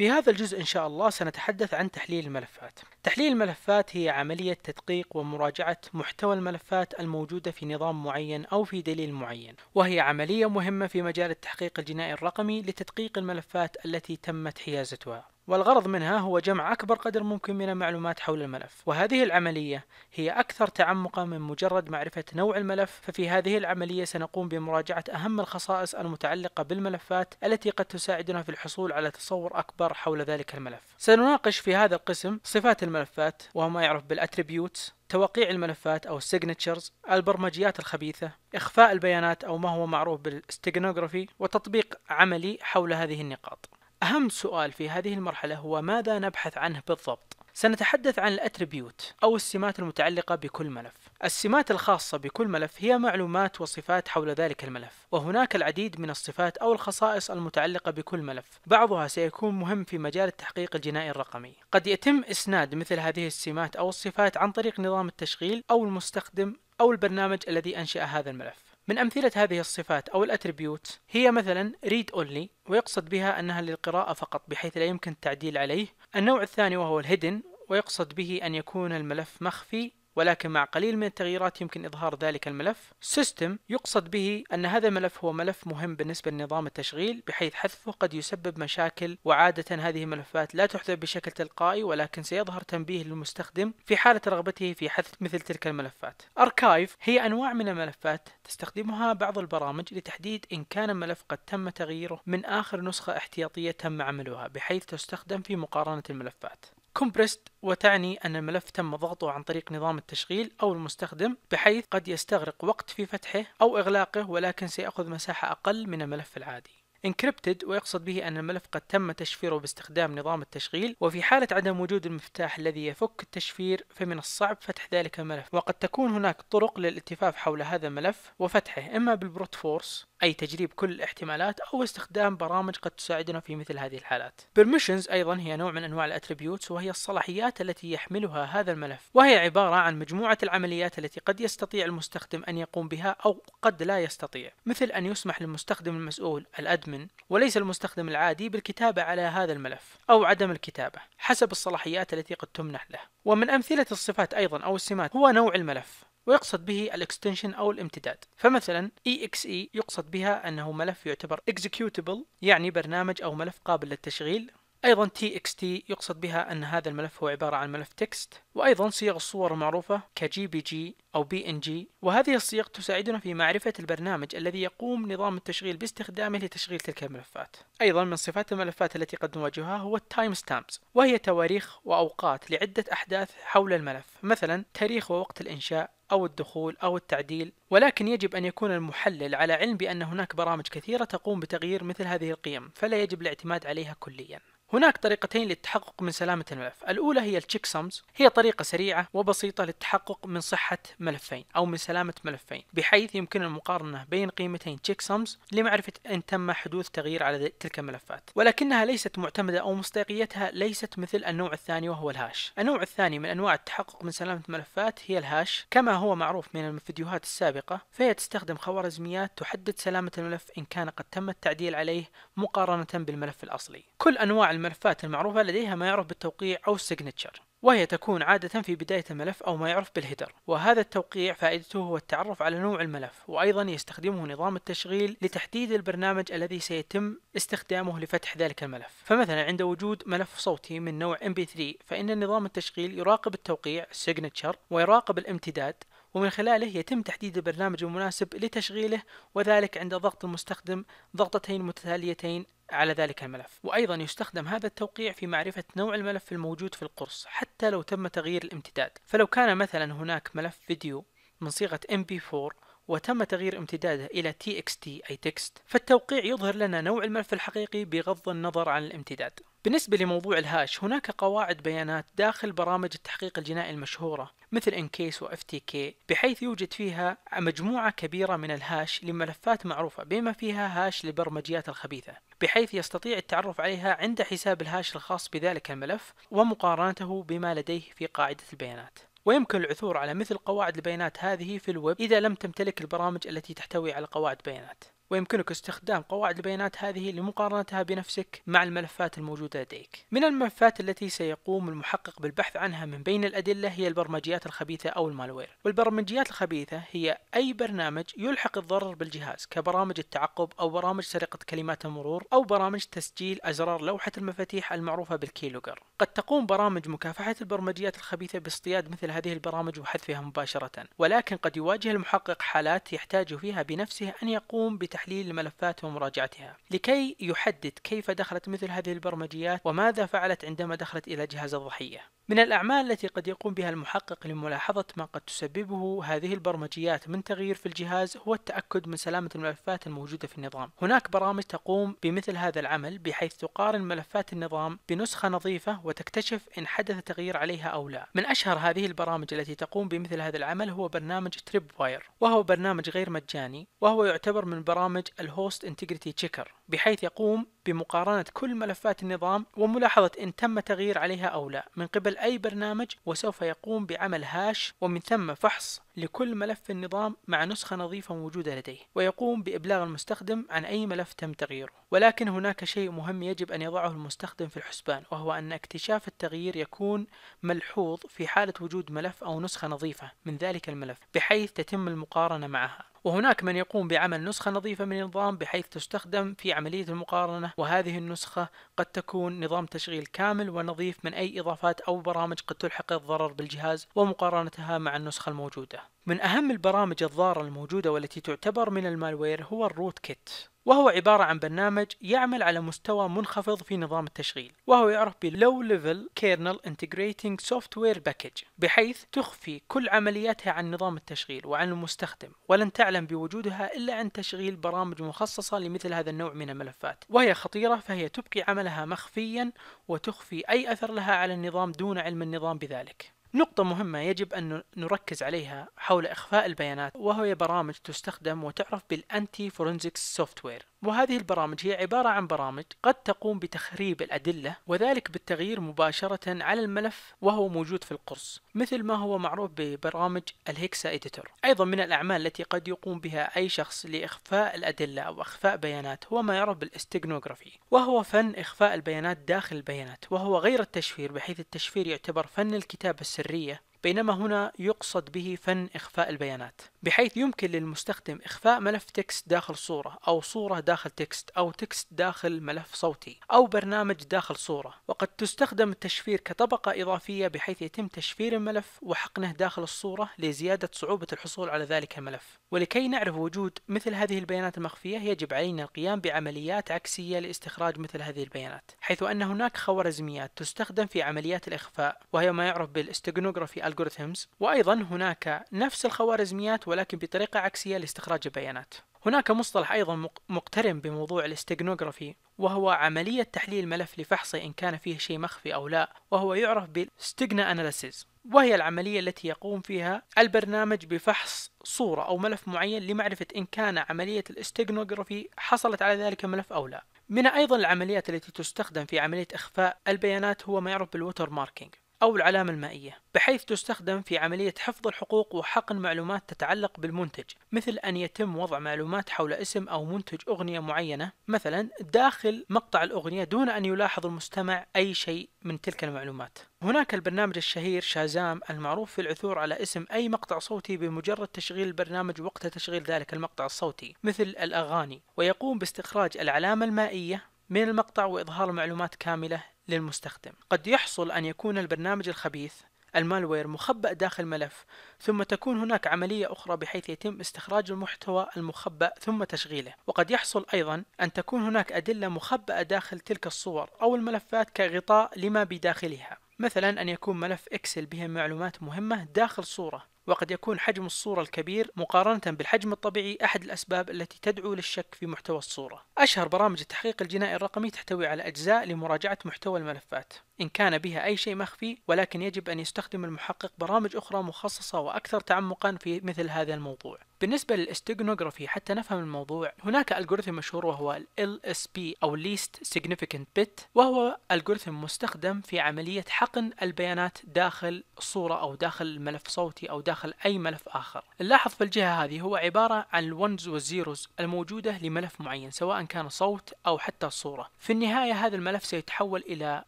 في هذا الجزء إن شاء الله سنتحدث عن تحليل الملفات. تحليل الملفات هي عملية تدقيق ومراجعة محتوى الملفات الموجودة في نظام معين أو في دليل معين، وهي عملية مهمة في مجال التحقيق الجنائي الرقمي لتدقيق الملفات التي تمت حيازتها. والغرض منها هو جمع أكبر قدر ممكن من المعلومات حول الملف، وهذه العملية هي أكثر تعمقا من مجرد معرفة نوع الملف، ففي هذه العملية سنقوم بمراجعة أهم الخصائص المتعلقة بالملفات التي قد تساعدنا في الحصول على تصور أكبر حول ذلك الملف. سنناقش في هذا القسم صفات الملفات وهو ما يعرف بالاتريبيوتس، توقيع الملفات أو السيجنتشرز، البرمجيات الخبيثة، إخفاء البيانات أو ما هو معروف بالستيجنوغرافي وتطبيق عملي حول هذه النقاط. أهم سؤال في هذه المرحلة هو ماذا نبحث عنه بالضبط؟ سنتحدث عن الاتريبيوت او السمات المتعلقه بكل ملف. السمات الخاصه بكل ملف هي معلومات وصفات حول ذلك الملف، وهناك العديد من الصفات او الخصائص المتعلقه بكل ملف، بعضها سيكون مهم في مجال التحقيق الجنائي الرقمي. قد يتم اسناد مثل هذه السمات او الصفات عن طريق نظام التشغيل او المستخدم او البرنامج الذي انشا هذا الملف. من أمثلة هذه الصفات أو الأتريبيوت هي مثلا read only ويقصد بها أنها للقراءة فقط بحيث لا يمكن التعديل عليه النوع الثاني وهو الهيدن ويقصد به أن يكون الملف مخفي ولكن مع قليل من التغييرات يمكن إظهار ذلك الملف System يقصد به أن هذا الملف هو ملف مهم بالنسبة لنظام التشغيل بحيث حذفه قد يسبب مشاكل وعادة هذه الملفات لا تحذف بشكل تلقائي ولكن سيظهر تنبيه للمستخدم في حالة رغبته في حذف مثل تلك الملفات Archive هي أنواع من الملفات تستخدمها بعض البرامج لتحديد إن كان الملف قد تم تغييره من آخر نسخة احتياطية تم عملها بحيث تستخدم في مقارنة الملفات compressed وتعني أن الملف تم ضغطه عن طريق نظام التشغيل أو المستخدم بحيث قد يستغرق وقت في فتحه أو إغلاقه ولكن سيأخذ مساحة أقل من الملف العادي انكربتد ويقصد به أن الملف قد تم تشفيره باستخدام نظام التشغيل وفي حالة عدم وجود المفتاح الذي يفك التشفير فمن الصعب فتح ذلك الملف وقد تكون هناك طرق للالتفاف حول هذا الملف وفتحه إما بالبروت فورس أي تجريب كل الاحتمالات أو استخدام برامج قد تساعدنا في مثل هذه الحالات. Permissions أيضا هي نوع من أنواع الأتريبيوتس وهي الصلاحيات التي يحملها هذا الملف وهي عبارة عن مجموعة العمليات التي قد يستطيع المستخدم أن يقوم بها أو قد لا يستطيع مثل أن يسمح للمستخدم المسؤول الأدمن وليس المستخدم العادي بالكتابة على هذا الملف أو عدم الكتابة حسب الصلاحيات التي قد تمنح له ومن أمثلة الصفات أيضا أو السمات هو نوع الملف ويقصد به الاكستنشن او الامتداد فمثلا exe e يقصد بها انه ملف يعتبر executable يعني برنامج او ملف قابل للتشغيل ايضا txt يقصد بها ان هذا الملف هو عباره عن ملف تكست وايضا صيغ الصور المعروفه كجي بي جي او بي ان جي وهذه الصيغ تساعدنا في معرفه البرنامج الذي يقوم نظام التشغيل باستخدامه لتشغيل تلك الملفات ايضا من صفات الملفات التي قد نواجهها هو التايم ستامبس وهي تواريخ واوقات لعده احداث حول الملف مثلا تاريخ ووقت الانشاء أو الدخول أو التعديل ولكن يجب أن يكون المحلل على علم بأن هناك برامج كثيرة تقوم بتغيير مثل هذه القيم فلا يجب الاعتماد عليها كليا هناك طريقتين للتحقق من سلامة الملف الأولى هي التشيك سمز هي طريقة سريعة وبسيطة للتحقق من صحة ملفين أو من سلامة ملفين بحيث يمكن المقارنة بين قيمتين تشيك سمز لمعرفة إن تم حدوث تغيير على تلك الملفات ولكنها ليست معتمدة أو مصداقيتها ليست مثل النوع الثاني وهو الهاش النوع الثاني من أنواع التحقق من سلامة الملفات هي الهاش كما هو معروف من الفيديوهات السابقة فهي تستخدم خوارزميات تحدد سلامة الملف إن كان قد تم التعديل عليه مقارنة بالملف الأصلي كل أنواع الملفات المعروفة لديها ما يعرف بالتوقيع أو السيجنتشر وهي تكون عادة في بداية الملف أو ما يعرف بالهيدر وهذا التوقيع فائدته هو التعرف على نوع الملف وأيضا يستخدمه نظام التشغيل لتحديد البرنامج الذي سيتم استخدامه لفتح ذلك الملف فمثلا عند وجود ملف صوتي من نوع MP3 فإن نظام التشغيل يراقب التوقيع signature ويراقب الامتداد ومن خلاله يتم تحديد البرنامج المناسب لتشغيله وذلك عند ضغط المستخدم ضغطتين متتاليتين على ذلك الملف وأيضا يستخدم هذا التوقيع في معرفة نوع الملف الموجود في القرص حتى لو تم تغيير الامتداد فلو كان مثلا هناك ملف فيديو من صيغة MP4 وتم تغيير امتداده إلى TXT أي تكست فالتوقيع يظهر لنا نوع الملف الحقيقي بغض النظر عن الامتداد بالنسبة لموضوع الهاش هناك قواعد بيانات داخل برامج التحقيق الجنائي المشهورة مثل انكيس و كي بحيث يوجد فيها مجموعة كبيرة من الهاش لملفات معروفة بما فيها هاش لبرمجيات الخبيثة بحيث يستطيع التعرف عليها عند حساب الهاش الخاص بذلك الملف ومقارنته بما لديه في قاعدة البيانات ويمكن العثور على مثل قواعد البيانات هذه في الويب إذا لم تمتلك البرامج التي تحتوي على قواعد بيانات ويمكنك استخدام قواعد البيانات هذه لمقارنتها بنفسك مع الملفات الموجودة لديك. من الملفات التي سيقوم المحقق بالبحث عنها من بين الأدلة هي البرمجيات الخبيثة أو المالوير. والبرمجيات الخبيثة هي أي برنامج يلحق الضرر بالجهاز كبرامج التعقب أو برامج سرقة كلمات المرور أو برامج تسجيل أزرار لوحة المفاتيح المعروفة بالكيلوغر. قد تقوم برامج مكافحة البرمجيات الخبيثة باصطياد مثل هذه البرامج وحذفها مباشرة، ولكن قد يواجه المحقق حالات يحتاج فيها بنفسه أن يقوم بتحقيق تحليل الملفات ومراجعتها لكي يحدد كيف دخلت مثل هذه البرمجيات وماذا فعلت عندما دخلت إلى جهاز الضحية من الأعمال التي قد يقوم بها المحقق لملاحظة ما قد تسببه هذه البرمجيات من تغيير في الجهاز هو التأكد من سلامة الملفات الموجودة في النظام. هناك برامج تقوم بمثل هذا العمل بحيث تقارن ملفات النظام بنسخة نظيفة وتكتشف إن حدث تغيير عليها أو لا. من أشهر هذه البرامج التي تقوم بمثل هذا العمل هو برنامج تريب واير، وهو برنامج غير مجاني، وهو يعتبر من برامج الهوست انتجريتي تشيكر، بحيث يقوم بمقارنة كل ملفات النظام وملاحظة إن تم تغيير عليها أو لا من قبل أي برنامج وسوف يقوم بعمل هاش ومن ثم فحص لكل ملف النظام مع نسخة نظيفة موجودة لديه ويقوم بإبلاغ المستخدم عن أي ملف تم تغييره ولكن هناك شيء مهم يجب أن يضعه المستخدم في الحسبان وهو أن اكتشاف التغيير يكون ملحوظ في حالة وجود ملف أو نسخة نظيفة من ذلك الملف بحيث تتم المقارنة معها وهناك من يقوم بعمل نسخة نظيفة من النظام بحيث تستخدم في عملية المقارنة وهذه النسخة قد تكون نظام تشغيل كامل ونظيف من أي إضافات أو برامج قد تلحق الضرر بالجهاز ومقارنتها مع النسخة الموجودة من أهم البرامج الضارة الموجودة والتي تعتبر من المالوير هو الروت كيت وهو عبارة عن برنامج يعمل على مستوى منخفض في نظام التشغيل وهو يعرف بـ Low Level Kernel Integrating Software Package بحيث تخفي كل عملياتها عن نظام التشغيل وعن المستخدم ولن تعلم بوجودها إلا عن تشغيل برامج مخصصة لمثل هذا النوع من الملفات وهي خطيرة فهي تبقي عملها مخفيا وتخفي أي أثر لها على النظام دون علم النظام بذلك نقطة مهمة يجب أن نركز عليها حول إخفاء البيانات وهي برامج تستخدم وتعرف بالأنتي فورنزيك سوفتوير وهذه البرامج هي عبارة عن برامج قد تقوم بتخريب الأدلة وذلك بالتغيير مباشرة على الملف وهو موجود في القرص مثل ما هو معروف ببرامج الهيكسا إديتور أيضا من الأعمال التي قد يقوم بها أي شخص لإخفاء الأدلة أو إخفاء بيانات هو ما يعرف بالاستيغنوغرافي وهو فن إخفاء البيانات داخل البيانات وهو غير التشفير بحيث التشفير يعتبر فن الكتابة السرية بينما هنا يقصد به فن إخفاء البيانات بحيث يمكن للمستخدم إخفاء ملف تكست داخل صورة أو صورة داخل تكست أو تكست داخل ملف صوتي أو برنامج داخل صورة وقد تستخدم التشفير كطبقة إضافية بحيث يتم تشفير الملف وحقنه داخل الصورة لزيادة صعوبة الحصول على ذلك الملف ولكي نعرف وجود مثل هذه البيانات المخفية يجب علينا القيام بعمليات عكسية لاستخراج مثل هذه البيانات حيث أن هناك خوارزميات تستخدم في عمليات الإخفاء وهي ما يعرف بالاستيغنوغرافي ألغوريثمز وأيضا هناك نفس الخوارزميات ولكن بطريقة عكسية لاستخراج البيانات هناك مصطلح أيضا مقترن بموضوع الاستيغنوغرافي وهو عملية تحليل ملف لفحصه إن كان فيه شيء مخفي أو لا وهو يعرف بالستيجنا أناليسيز وهي العملية التي يقوم فيها البرنامج بفحص صورة أو ملف معين لمعرفة إن كان عملية الاستيغنوغرافي حصلت على ذلك الملف أو لا من أيضا العمليات التي تستخدم في عملية إخفاء البيانات هو ما يعرف بالوتر ماركينج أو العلامة المائية بحيث تستخدم في عملية حفظ الحقوق وحقن معلومات تتعلق بالمنتج مثل أن يتم وضع معلومات حول اسم أو منتج أغنية معينة مثلا داخل مقطع الأغنية دون أن يلاحظ المستمع أي شيء من تلك المعلومات هناك البرنامج الشهير شازام المعروف في العثور على اسم أي مقطع صوتي بمجرد تشغيل البرنامج وقت تشغيل ذلك المقطع الصوتي مثل الأغاني ويقوم باستخراج العلامة المائية من المقطع وإظهار معلومات كاملة للمستخدم قد يحصل أن يكون البرنامج الخبيث المالوير مخبأ داخل ملف ثم تكون هناك عملية أخرى بحيث يتم استخراج المحتوى المخبأ ثم تشغيله وقد يحصل أيضا أن تكون هناك أدلة مخبأة داخل تلك الصور أو الملفات كغطاء لما بداخلها مثلا أن يكون ملف إكسل به معلومات مهمة داخل صورة وقد يكون حجم الصورة الكبير مقارنة بالحجم الطبيعي أحد الأسباب التي تدعو للشك في محتوى الصورة. أشهر برامج التحقيق الجنائي الرقمي تحتوي على أجزاء لمراجعة محتوى الملفات. إن كان بها أي شيء مخفي ولكن يجب أن يستخدم المحقق برامج أخرى مخصصة وأكثر تعمقا في مثل هذا الموضوع بالنسبة للاستيغنوغرافي حتى نفهم الموضوع هناك ألغوريثم مشهور وهو الـ LSP أو Least Significant Bit وهو ألغوريثم مستخدم في عملية حقن البيانات داخل صورة أو داخل ملف صوتي أو داخل أي ملف آخر نلاحظ في الجهة هذه هو عبارة عن الونز والزيروز الموجودة لملف معين سواء كان صوت أو حتى صورة في النهاية هذا الملف سيتحول إلى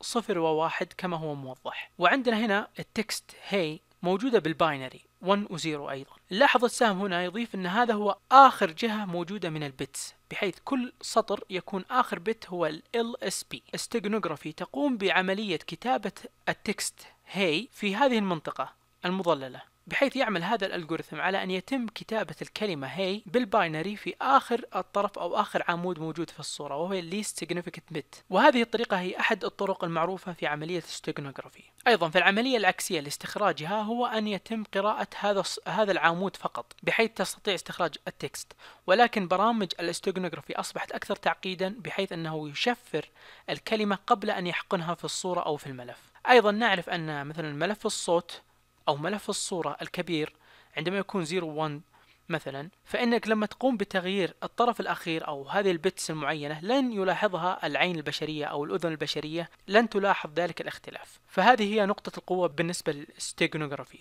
صفر وواحد واحد كما هو موضح وعندنا هنا التكست هي موجودة بالباينري 1 و0 أيضا لاحظ السهم هنا يضيف أن هذا هو آخر جهة موجودة من البتس بحيث كل سطر يكون آخر بت هو ال LSP استيغنوغرافي تقوم بعملية كتابة التكست هي في هذه المنطقة المضللة بحيث يعمل هذا الالجوريثم على ان يتم كتابه الكلمه هي بالباينري في اخر الطرف او اخر عمود موجود في الصوره وهو least significant bit وهذه الطريقه هي احد الطرق المعروفه في عمليه الستيغنوغرافي ايضا في العمليه العكسيه لاستخراجها هو ان يتم قراءه هذا هذا العمود فقط بحيث تستطيع استخراج التكست ولكن برامج الاستيغنوغرافي اصبحت اكثر تعقيدا بحيث انه يشفر الكلمه قبل ان يحقنها في الصوره او في الملف ايضا نعرف ان مثلا ملف الصوت أو ملف الصورة الكبير عندما يكون 01 مثلا فإنك لما تقوم بتغيير الطرف الأخير أو هذه البتس المعينة لن يلاحظها العين البشرية أو الأذن البشرية لن تلاحظ ذلك الاختلاف فهذه هي نقطة القوة بالنسبة للستيغنوغرافي